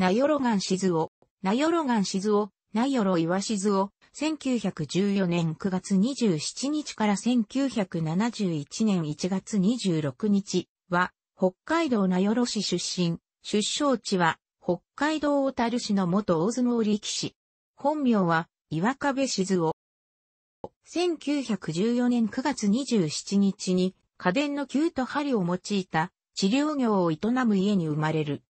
なよろがんしずお、なよろがんしずお、なよろいわしずお、1914年9月27日から1971年1月26日は、北海道名寄市出身、出生地は、北海道小樽市の元大相撲力士。本名は、岩壁静夫。1914年9月27日に、家電のーと針を用いた治療業を営む家に生まれる。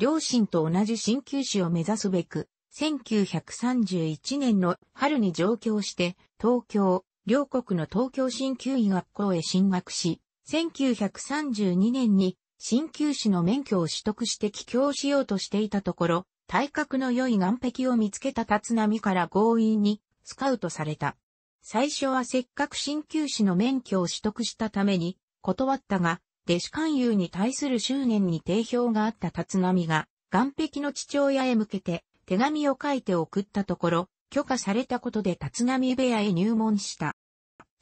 両親と同じ鍼灸師を目指すべく、1931年の春に上京して、東京、両国の東京鍼灸医学校へ進学し、1932年に鍼灸師の免許を取得して帰郷しようとしていたところ、体格の良い岩壁を見つけた立浪から強引にスカウトされた。最初はせっかく鍼灸師の免許を取得したために断ったが、弟子勧誘に対する執念に定評があった立浪が、岸壁の父親へ向けて手紙を書いて送ったところ、許可されたことで立浪部屋へ入門した。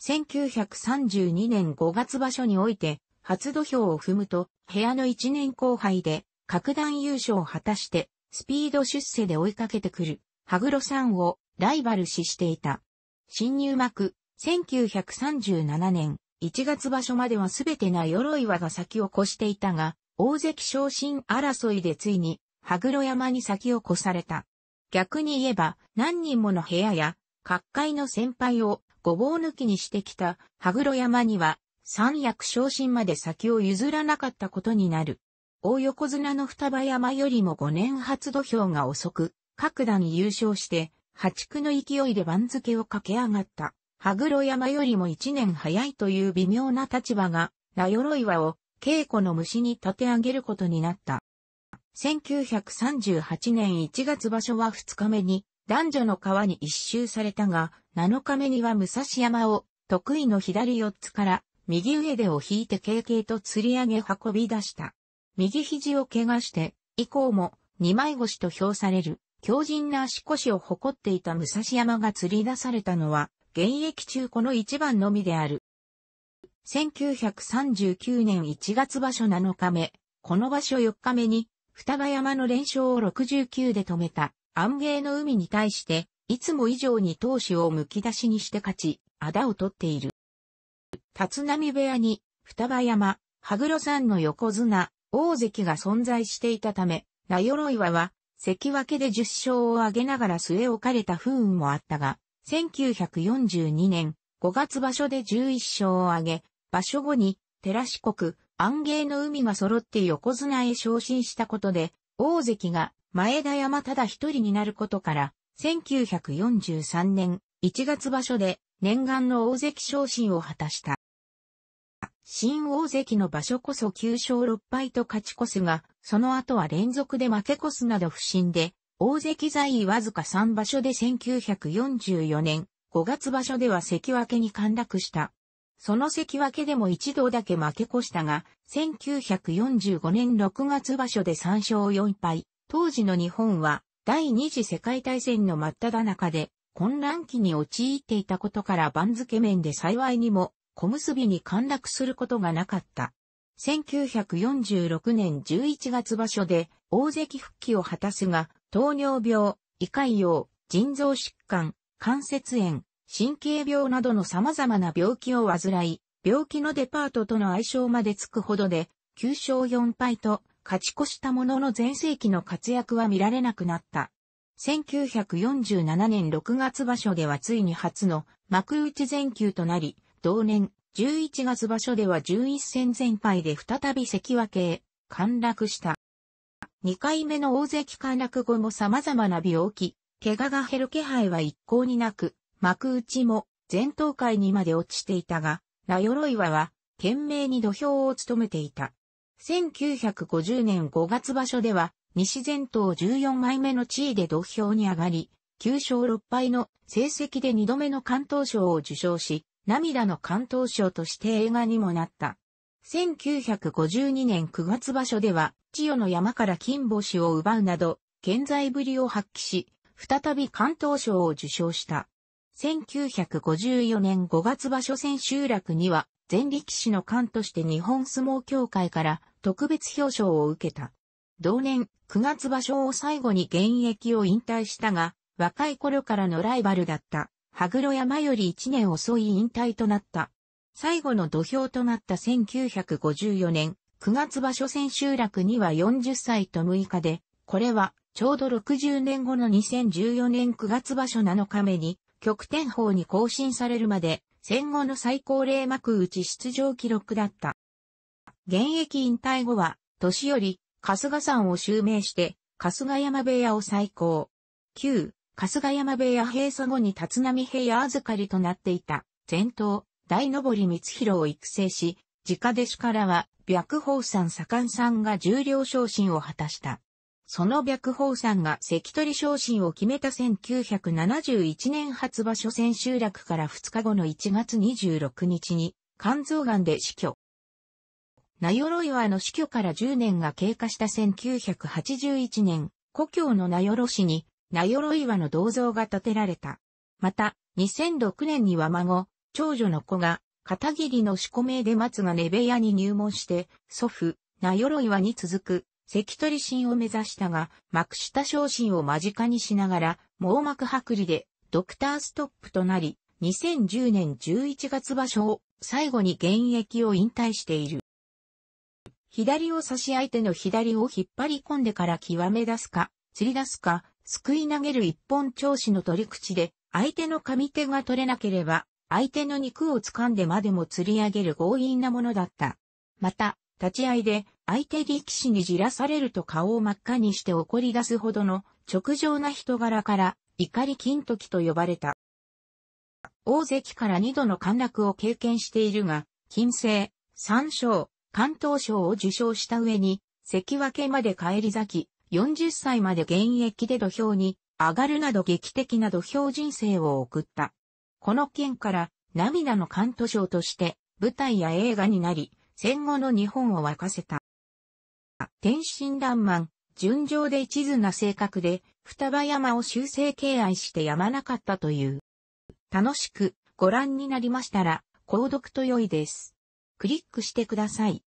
1932年5月場所において、初土俵を踏むと、部屋の1年後輩で、格段優勝を果たして、スピード出世で追いかけてくる、羽黒さんをライバル視していた。新入幕、1937年、1月場所まではすべてな鎧輪が先を越していたが、大関昇進争いでついに、羽黒山に先を越された。逆に言えば、何人もの部屋や、各界の先輩をごぼう抜きにしてきた羽黒山には、三役昇進まで先を譲らなかったことになる。大横綱の双葉山よりも5年初土俵が遅く、各段優勝して、破竹の勢いで番付を駆け上がった。羽黒山よりも一年早いという微妙な立場が、名鎧和を稽古の虫に立て上げることになった。1938年1月場所は2日目に男女の川に一周されたが、7日目には武蔵山を得意の左四つから右上手を引いて軽々と釣り上げ運び出した。右肘を怪我して、以降も二枚腰と評される強靭な足腰を誇っていた武蔵山が釣り出されたのは現役中この一番のみである。1939年1月場所7日目、この場所4日目に、双葉山の連勝を69で止めた、安芸の海に対して、いつも以上に闘志をむき出しにして勝ち、あだを取っている。立浪部屋に、双葉山、羽黒山の横綱、大関が存在していたため、名鎧岩は、関脇で10勝を挙げながら据え置かれた不運もあったが、1942年5月場所で11勝を挙げ、場所後に、寺四国、安芸の海が揃って横綱へ昇進したことで、大関が前田山ただ一人になることから、1943年1月場所で念願の大関昇進を果たした。新大関の場所こそ9勝6敗と勝ち越すが、その後は連続で負け越すなど不振で、大関在位わずか3場所で1944年5月場所では関脇に陥落した。その関脇でも一度だけ負け越したが、1945年6月場所で3勝4敗、当時の日本は第二次世界大戦の真っ只中で混乱期に陥っていたことから番付面で幸いにも小結に陥落することがなかった。1946年11月場所で大関復帰を果たすが、糖尿病、胃潰瘍、腎臓疾患、関節炎、神経病などの様々な病気を患い、病気のデパートとの相性までつくほどで、9勝4敗と勝ち越したものの前世紀の活躍は見られなくなった。1947年6月場所ではついに初の幕内全球となり、同年11月場所では11戦全敗で再び関脇へ陥落した。2回目の大関陥落後も様々な病気、怪我が減る気配は一向になく、幕内も前頭会にまで落ちていたが、名鎧はは懸命に土俵を務めていた。1950年5月場所では、西前頭14枚目の地位で土俵に上がり、9勝6敗の成績で2度目の関東賞を受賞し、涙の関東賞として映画にもなった。1952年9月場所では、千代の山から金星を奪うなど、健在ぶりを発揮し、再び関東賞を受賞した。1954年5月場所千秋楽には、前力士の官として日本相撲協会から特別表彰を受けた。同年、9月場所を最後に現役を引退したが、若い頃からのライバルだった、羽黒山より1年遅い引退となった。最後の土俵となった1954年、9月場所千秋楽には40歳と6日で、これはちょうど60年後の2014年9月場所7日目に、極天法に更新されるまで、戦後の最高齢幕内出場記録だった。現役引退後は、年より、春日山を襲名して、春日山部屋を再興。旧、春日山部屋閉鎖後に立浪部屋預かりとなっていた、前頭、大登光弘を育成し、直弟子からは、白宝山左官さんが重量昇進を果たした。その白宝山が関取昇進を決めた1971年初場所千秋楽から2日後の1月26日に、肝臓癌で死去。名鎧岩の死去から10年が経過した1981年、故郷の名鎧市に、名鎧岩の銅像が建てられた。また、2006年には孫、長女の子が、片桐の四股名で松が根部屋に入門して、祖父、名鎧はに続く、関取心を目指したが、幕下昇進を間近にしながら、網膜剥離で、ドクターストップとなり、2010年11月場所を最後に現役を引退している。左を差し相手の左を引っ張り込んでから極め出すか、釣り出すか、すくい投げる一本調子の取り口で、相手の上手が取れなければ、相手の肉を掴んでまでも釣り上げる強引なものだった。また、立ち合いで相手力士にじらされると顔を真っ赤にして怒り出すほどの直情な人柄から怒り金時と呼ばれた。大関から二度の陥落を経験しているが、金星、三賞、関東賞を受賞した上に、関脇まで返り咲き、40歳まで現役で土俵に上がるなど劇的な土俵人生を送った。この件から涙のカント賞として舞台や映画になり、戦後の日本を沸かせた。天真爛漫、純情で一途な性格で、双葉山を修正敬愛してやまなかったという。楽しくご覧になりましたら、購読と良いです。クリックしてください。